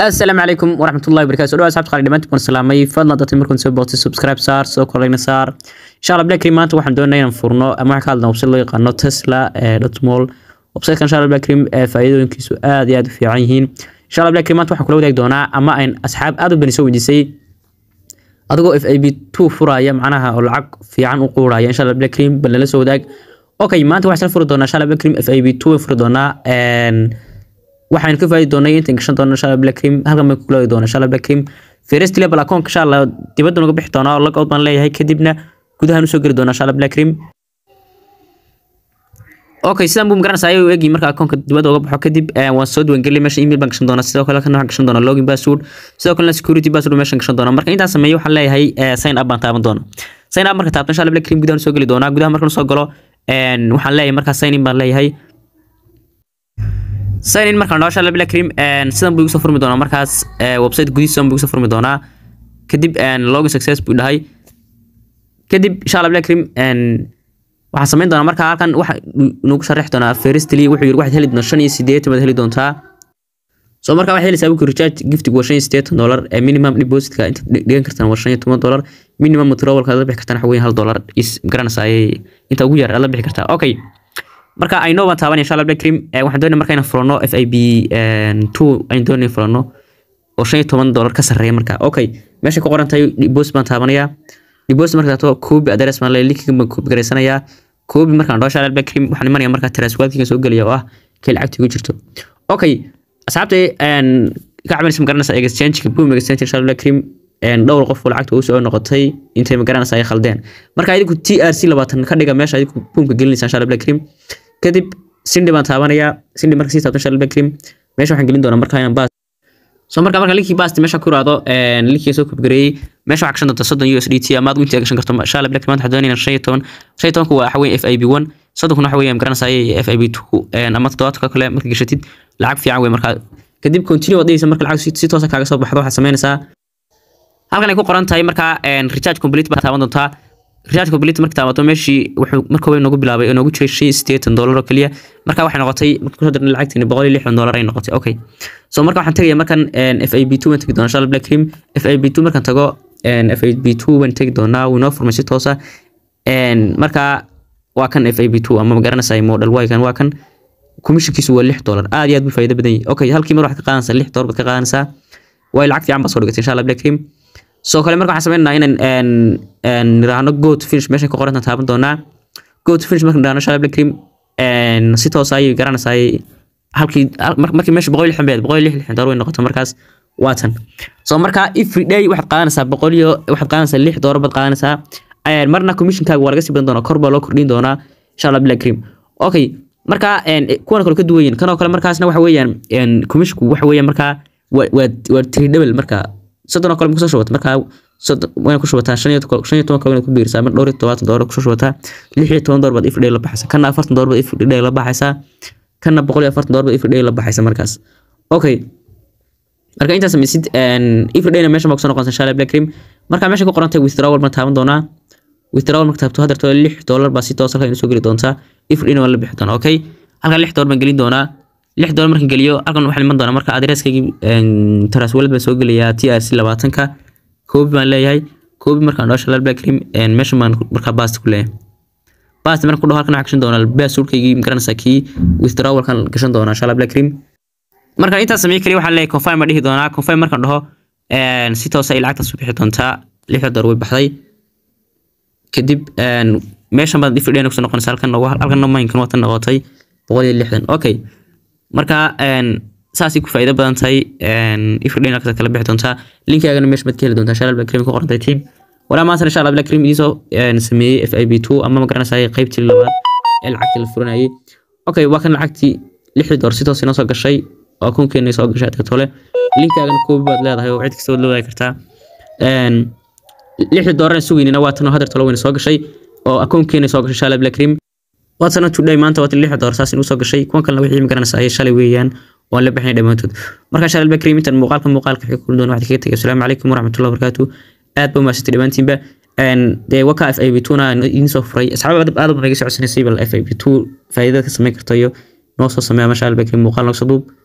السلام عليكم ورحمة الله وبركاته دوا أصحاب تقالي دمانتكم السلامي فضلا داتي مركم سوى بوتي سبسكرايب سار سوى كورينا سار إن شاء الله بلاك ريمانت وحن دونا ينفرنو أما حكا لنا وبسيط لو يقانو تسلا دوت مول وبسيط كان شاء الله بلاك ريم فايدو يمكن سؤال يادو في عينهين إن شاء الله بلاك ريمانت وحن كلاو داك دونا أما أين أصحاب آدو بني سوى جيسي أدوغو اف اي بي 2 فرايا معناها العق في عن أقورايا إن شاء الله بلاك ريم بلنا سوى داك أوكي مانت وحسن فرو دونا إن شاء الله بلاك ريم اف اي بي 2 فرو دونا waxaan ka faadi doonay inta gashan doono inshallah black cream halkan bay ku kulaabi doona inshallah black cream first level account inshallah dibadda uga bixi doona oo log out baan leeyahay kadibna gudahaan usoo geli doona inshallah black cream okay sidaan buu magaranaysaa ayuu eegi marka akoonka dibadda uga baxo kadib eh, waan soo duwan geliyay meesha email baan gashan doonaa sidoo kale halkan waxaan gashan doonaa login password sidoo kalena security password meeshaan gashan doonaa marka intaas sameeyo waxaan leeyahay eh, sign up baan taaban doonaa sign up marka taabto inshallah black cream gudahaan usoo geli doonaa gudaha markaan usoo galo eh, waxaan leeyahay markaa sign in baan leeyahay sign in markaan dhaho insha Allah sidan buu igu soo furmi doonaa markaas eh, website gudihiisa buu igu soo furmi doonaa kadib eh, login success buu dhahay kadib insha Allah bilaa kariim waxaan samayn doonaa markaa halkan waxa nagu sharaxi doonaa firstly wuxuu yiri waxaad heli doontaa shan iyo sideetan baad heli doontaa so markaa waxaad helaysaa wiku recharge giftigu waa shan iyo sideetan dollar eh, minimum depositka inta dhigan kartaan waa shan iyo toban dollar minimum withdrawalka aad la bixi kartaan waxa weeyaan hal dollar is garanaysaa inta ugu yar aad la bixi kartaa okay marka ayno baan taaban insha allah black eh, waxaan doonaya marka inaan furano f i b eh, two ayaan doonaya furano oo shan iyo toban dollar ka sarreeya marka okay meesha ku qoran tahay deposit baan taabanayaa deposit marka taato coobi address baan leeyahay linkiga baan coobi garaysanayaa coobi markaan dhoo shalal black waxaan imanayaa marka transferkiga soo gelaya oo ah kii lacagta igu jirto okay asxaabta eh, ka cabanaysa ma garanaysa exchange boom exchange shalal black cream dhowr qof lacagta uu soo noqotay intay ma garanaysa ay khaldeen marka adigu TRC 20 ka dhiga meesha adigu boomka gelinaysa shalal black cream kadib sindhi baan taabanayaa sindhi marka sii taabto insha allah bakrim meesha waxaan gelin doonaa marka inaan baas so marka marka linkii baasti meesha ku raado linkii soo kubgareeyay meesha waxaa gashan doonta soddon USDT ama ah, aad intii gashan karto insha allah bakrim waxaan doonayna shan iyo toban shan iyo tobanku waa waxa weeye FIB1 soddonkuna waxa weeye garanaysa FIB2 een ama toddobaadka kale marka gashatid lacag fiican wey markaa kadib continue waad dhigaysa marka lacag si toosa kaaga soo baxdo waxaad samaynaysaa halkan ay ku qoran tahay markaa recharge complete baad taaban doontaa riyadka bilita markii taabato meeshii wuxuu marka hore nagu bilaabay inoogu jiray shay sideetan dollar oo kaliya marka waxay noqotay marka kusoo dirnay lacagtiin boqol iyo lixdan dollar ay noqotay okay so marka waxaan tagaya markan f a b two waan tegi doonaa shalay black cream f a b two markaan tago f a b two waan tegi doonaa wuu noo furmay si toosa marka waa kan f a b two ama magaranaysaa model y waa kan komishinkiisu waa lix dollar aad iyo aad buu faa'iido badan yahay okay halkii mar waxaad ka qaadanaysaa lix dollar baad ka qaadanaysaa way lacag fiican baad soo dhigatay insha allah black cream soo kale marka waxaan sameynaa inaan nidhaahno go to finish meeshan ka qoranta taaban doonaa go finish marka nidhaahno shalay cream si toosa ayay garanaysaa halkii markii meesha boqol iyo lixdan beed boqol iyo lix lixdan doolar way noqoto markaas waa tan soo marka every day waxaad qaadanaysaa boqol iyo waxaad qaadanaysaa lix doolar baad qaadanaysaa marna commissionkaaga waa laga sii badan doonaa kor baa loo kordhin doonaa shalay cream okay marka kuwan kale ka duwayin kanoo kale markaasna waxa weeyaan commissionku waxa weeyaan markaa waa three double marka soddon kale makusoo shubato markaa waana ku shubataa ku biirsaa mar dhowr iyo tobaatan doolar kusoo shubataa toban doolar baad ifdhay la baxaysaa kana afartan doolar baad ifdhay la baxaysaa kana boqol iyo afartan doolar baad ifdhay la baxaysaa markaas okay marka intaas maysid ifdhayna meesha ma kusoo noqonaysaa inshallah black cream marka meesha ku qorantay withdrawal ma taaban doonaa withdrawal marka taabto hadarto lix doolar baa si toos halka inuu soo geli doontaa ifdhayna waa la bixi doonaa okay halka lix doolar baan gelin doonaa lix dolar markan geliyo alkan waxa iman doona marka adresskaygii transweled baan soo gelayaa t r c labaatanka koobi baan leeyahay koobi markaan dhaho shalal black cream baan markaa baasta ku leeyahay baasta markaan ku dhaho halkan waxaan gashan doonaa baasuurkaygii magaranaysaa kii withdrawalkan gashan doonaa shalal black cream markaan intaas sameyn kaliya waxaan leeyahay confirm baan dhihi doonaa confirm markaan dhaho si toosa ay lacagtaas u bixi doontaa lixda dolar way baxday kadib meeshan baan difidheen kusoo noqonaysa halkan halkan nomaynkan waatan noqotay boqol iyo lixdan okay marka saasay ku faa'iido badan tahay ifri dhinacka kala bixi doontaa linkaagana meesha maad ka heli doontaa inshallah bilakariim ku qorantay tiim walaa maanta inshallah bilakariim idiin soo sameeyay FIB2 ama ma garanaysaa qaybtii labaad ee lacagtii la furanayay okay waa kan lacagtii 6 dollar si toos inoo soo gashay oo koonkeena soo gashay dadka tole koobi baad leedahay oo cid kasta waad leedahay kartaa lix dooran sugeynina waa tan oo hadar wayna soo gashay oo akoonkeena soo gashay inshallah bilakariim watson today maanta waatan lix doorsaas inuu soo gashay kuwan wixii magaranaysa ayay shalay weeyaan waan la bixinay dhammaantood markaa shalaal bakrim intan muuqaalka muuqaalka xigka kula doon waxdi kaga tagay asalaamu calaykum waraxmatullahi wabarakaatu aad ba umahadsantay dhammaantiinba dee waka f a idin soo furay asxaab aad u baxay ga socodsiinaysay bal f a b faa'iidada ka samayn karta iyo noo soo sameeya ama shalaal bakrim muuqaal noogso duub